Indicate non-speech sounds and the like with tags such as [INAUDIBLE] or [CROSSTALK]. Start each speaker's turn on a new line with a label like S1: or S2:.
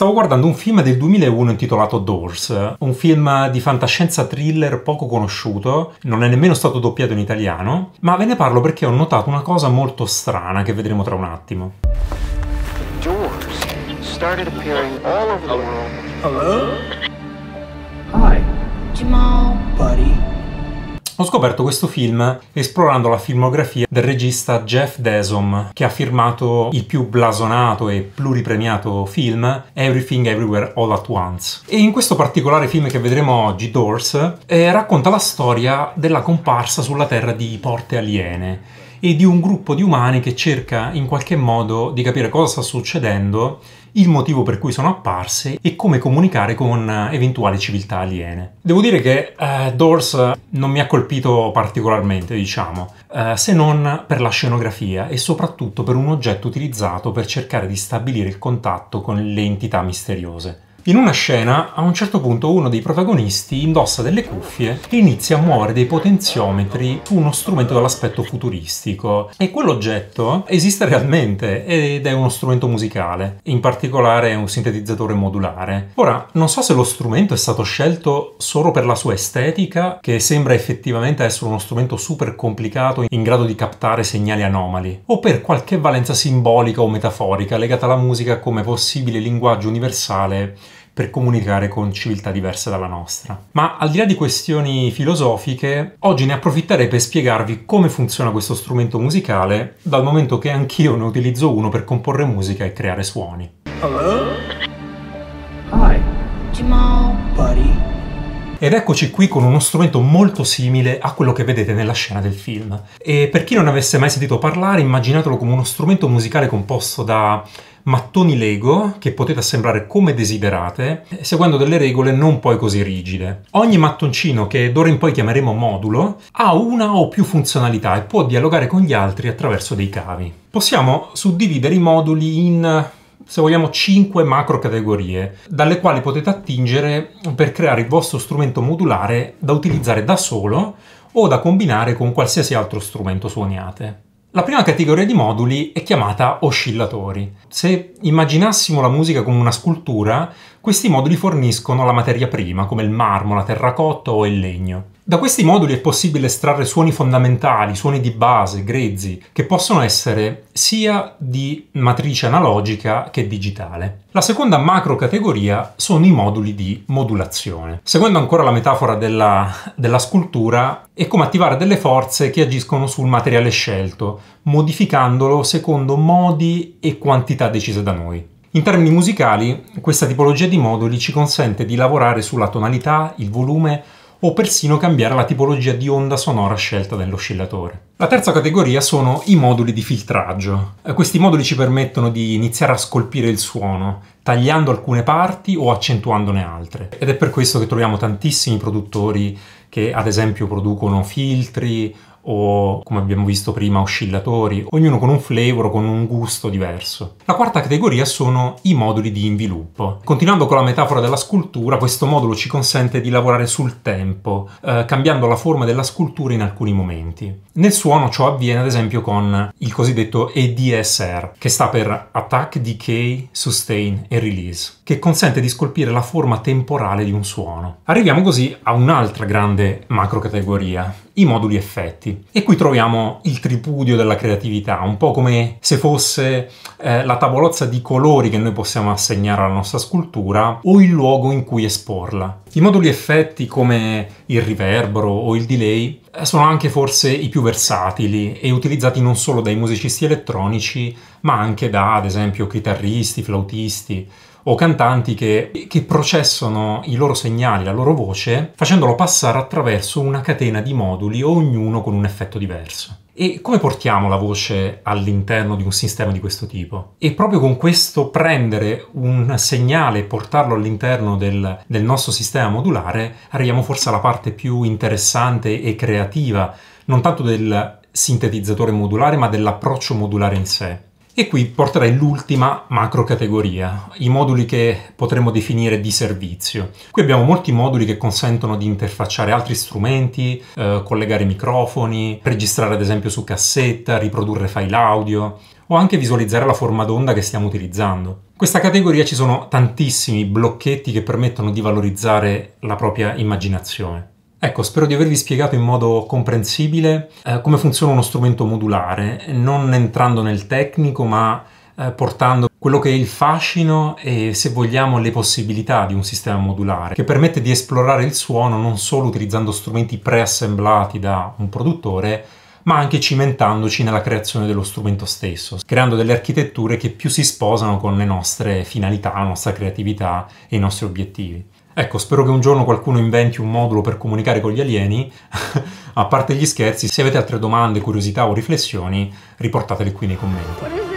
S1: Stavo guardando un film del 2001 intitolato Doors, un film di fantascienza thriller poco conosciuto, non è nemmeno stato doppiato in italiano, ma ve ne parlo perché ho notato una cosa molto strana che vedremo tra un attimo. Doors started appearing all over the world. Hello? Hi. Jamal. Buddy. Ho scoperto questo film esplorando la filmografia del regista Jeff Desom, che ha firmato il più blasonato e pluripremiato film Everything Everywhere All at Once. E in questo particolare film che vedremo oggi, Doors, eh, racconta la storia della comparsa sulla Terra di porte aliene e di un gruppo di umani che cerca in qualche modo di capire cosa sta succedendo il motivo per cui sono apparse e come comunicare con eh, eventuali civiltà aliene. Devo dire che eh, Doors non mi ha colpito particolarmente, diciamo, eh, se non per la scenografia e soprattutto per un oggetto utilizzato per cercare di stabilire il contatto con le entità misteriose. In una scena, a un certo punto uno dei protagonisti indossa delle cuffie e inizia a muovere dei potenziometri su uno strumento dall'aspetto futuristico. E quell'oggetto esiste realmente ed è uno strumento musicale, in particolare un sintetizzatore modulare. Ora, non so se lo strumento è stato scelto solo per la sua estetica, che sembra effettivamente essere uno strumento super complicato in grado di captare segnali anomali, o per qualche valenza simbolica o metaforica legata alla musica come possibile linguaggio universale per comunicare con civiltà diverse dalla nostra. Ma al di là di questioni filosofiche, oggi ne approfitterei per spiegarvi come funziona questo strumento musicale, dal momento che anch'io ne utilizzo uno per comporre musica e creare suoni. Hello? Hi. Jamal. Buddy. Ed eccoci qui con uno strumento molto simile a quello che vedete nella scena del film. E per chi non avesse mai sentito parlare, immaginatelo come uno strumento musicale composto da mattoni Lego che potete assemblare come desiderate, seguendo delle regole non poi così rigide. Ogni mattoncino, che d'ora in poi chiameremo modulo, ha una o più funzionalità e può dialogare con gli altri attraverso dei cavi. Possiamo suddividere i moduli in se vogliamo 5 macro categorie dalle quali potete attingere per creare il vostro strumento modulare da utilizzare da solo o da combinare con qualsiasi altro strumento suoniate. La prima categoria di moduli è chiamata oscillatori. Se immaginassimo la musica come una scultura, questi moduli forniscono la materia prima, come il marmo, la terracotta o il legno. Da questi moduli è possibile estrarre suoni fondamentali, suoni di base, grezzi, che possono essere sia di matrice analogica che digitale. La seconda macro categoria sono i moduli di modulazione. Seguendo ancora la metafora della, della scultura, è come attivare delle forze che agiscono sul materiale scelto, modificandolo secondo modi e quantità decise da noi. In termini musicali, questa tipologia di moduli ci consente di lavorare sulla tonalità, il volume, o persino cambiare la tipologia di onda sonora scelta dall'oscillatore. La terza categoria sono i moduli di filtraggio. Eh, questi moduli ci permettono di iniziare a scolpire il suono, tagliando alcune parti o accentuandone altre. Ed è per questo che troviamo tantissimi produttori che ad esempio producono filtri o come abbiamo visto prima oscillatori, ognuno con un flavor, con un gusto diverso. La quarta categoria sono i moduli di inviluppo. Continuando con la metafora della scultura, questo modulo ci consente di lavorare sul tempo, eh, cambiando la forma della scultura in alcuni momenti. Nel suono ciò avviene ad esempio con il cosiddetto EDSR, che sta per Attack, Decay, Sustain e Release, che consente di scolpire la forma temporale di un suono. Arriviamo così a un'altra grande macro categoria, i moduli effetti. E qui troviamo il tripudio della creatività, un po' come se fosse eh, la tavolozza di colori che noi possiamo assegnare alla nostra scultura o il luogo in cui esporla. I moduli effetti come il riverbero o il delay eh, sono anche forse i più versatili e utilizzati non solo dai musicisti elettronici, ma anche da, ad esempio, chitarristi, flautisti o cantanti che, che, processano i loro segnali, la loro voce, facendolo passare attraverso una catena di moduli, ognuno con un effetto diverso. E come portiamo la voce all'interno di un sistema di questo tipo? E proprio con questo prendere un segnale e portarlo all'interno del, del nostro sistema modulare arriviamo forse alla parte più interessante e creativa, non tanto del sintetizzatore modulare ma dell'approccio modulare in sé. E qui porterei l'ultima macro categoria, i moduli che potremmo definire di servizio. Qui abbiamo molti moduli che consentono di interfacciare altri strumenti, eh, collegare microfoni, registrare ad esempio su cassetta, riprodurre file audio o anche visualizzare la forma d'onda che stiamo utilizzando. In questa categoria ci sono tantissimi blocchetti che permettono di valorizzare la propria immaginazione. Ecco, spero di avervi spiegato in modo comprensibile eh, come funziona uno strumento modulare, non entrando nel tecnico, ma eh, portando quello che è il fascino e, se vogliamo, le possibilità di un sistema modulare, che permette di esplorare il suono non solo utilizzando strumenti preassemblati da un produttore, ma anche cimentandoci nella creazione dello strumento stesso, creando delle architetture che più si sposano con le nostre finalità, la nostra creatività e i nostri obiettivi. Ecco, spero che un giorno qualcuno inventi un modulo per comunicare con gli alieni. [LAUGHS] A parte gli scherzi, se avete altre domande, curiosità o riflessioni, riportatele qui nei commenti.